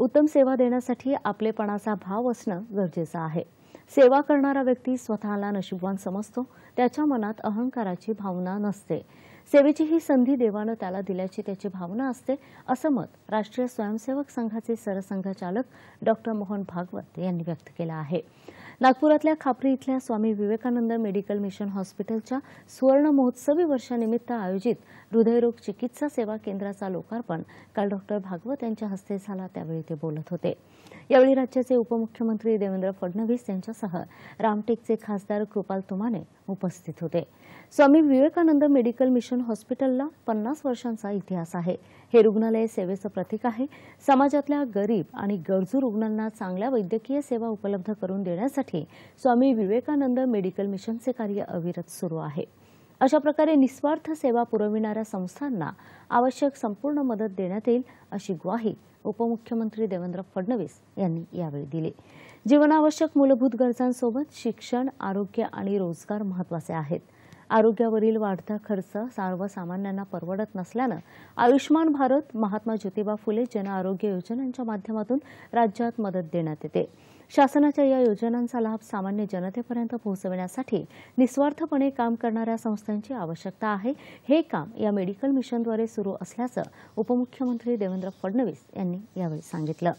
उत्तम सेवा देण्यासाठी आपलेपणाचा भाव असणं गरजेचं आहे सेवा करणारा व्यक्ती स्वतःला नशिबवान समजतो त्याच्या मनात अहंकाराची भावना नसते सेवेची ही संधी देवानं त्याला दिल्याची त्याची भावना असते असं मत राष्ट्रीय स्वयंसेवक संघाचे सरसंघचालक डॉक्टर मोहन भागवत यांनी व्यक्त केलं आहे नागपुरातल्या खापरी इथल्या स्वामी विवेकानंद मेडिकल मिशन हॉस्पिटलच्या सुवर्ण महोत्सवी वर्षानिमित्त आयोजित हृदयरोग चिकित्सा सेवा केंद्राचा लोकार्पण काल डॉक्टर भागवत यांच्या हस्ते झाला त्यावेळी ते बोलत होते यावेळी राज्याचे उपमुख्यमंत्री देवेंद्र फडणवीस यांच्यासह रामटेकचे खासदार कृपाल तुमाने उपस्थित होते स्वामी विवेकानंद मेडिकल मिशन हॉस्पिटलला पन्नास वर्षांचा इतिहास आहे हे रुग्णालय सेवेचं प्रतीक आहे समाजातल्या गरीब आणि गरजू रुग्णांना चांगल्या वैद्यकीय सेवा उपलब्ध करून देण्यासाठी करण्यासाठी स्वामी विवेकानंद मेडिकल मिशनचे कार्य अविरत सुरू आहे अशा प्रकारे निस्वार्थ सेवा पुरविणाऱ्या संस्थांना आवश्यक संपूर्ण मदत देण्यात येईल अशी ग्वाही उपमुख्यमंत्री देवेंद्र फडणवीस यांनी यावेळी दिली जीवनावश्यक मूलभूत गरजांसोबत शिक्षण आरोग्य आणि रोजगार महत्वाचे आहेत आरोग्यावरील वाढता खर्च सर्वसामान्यांना परवडत नसल्यानं आयुष्यमान भारत महात्मा ज्योतिबा फुले जन आरोग्य योजनांच्या माध्यमातून राज्यात मदत देण्यात येते शासनाच्या या योजनांचा लाभ सामान्य जनतेपर्यंत पोहोचविण्यासाठी निस्वार्थपणे काम करणाऱ्या संस्थांची आवश्यकता आहे हे काम या मेडिकल मिशनद्वारे सुरू असल्याचं उपमुख्यमंत्री देवेंद्र फडणवीस यांनी यावेळी सांगितलं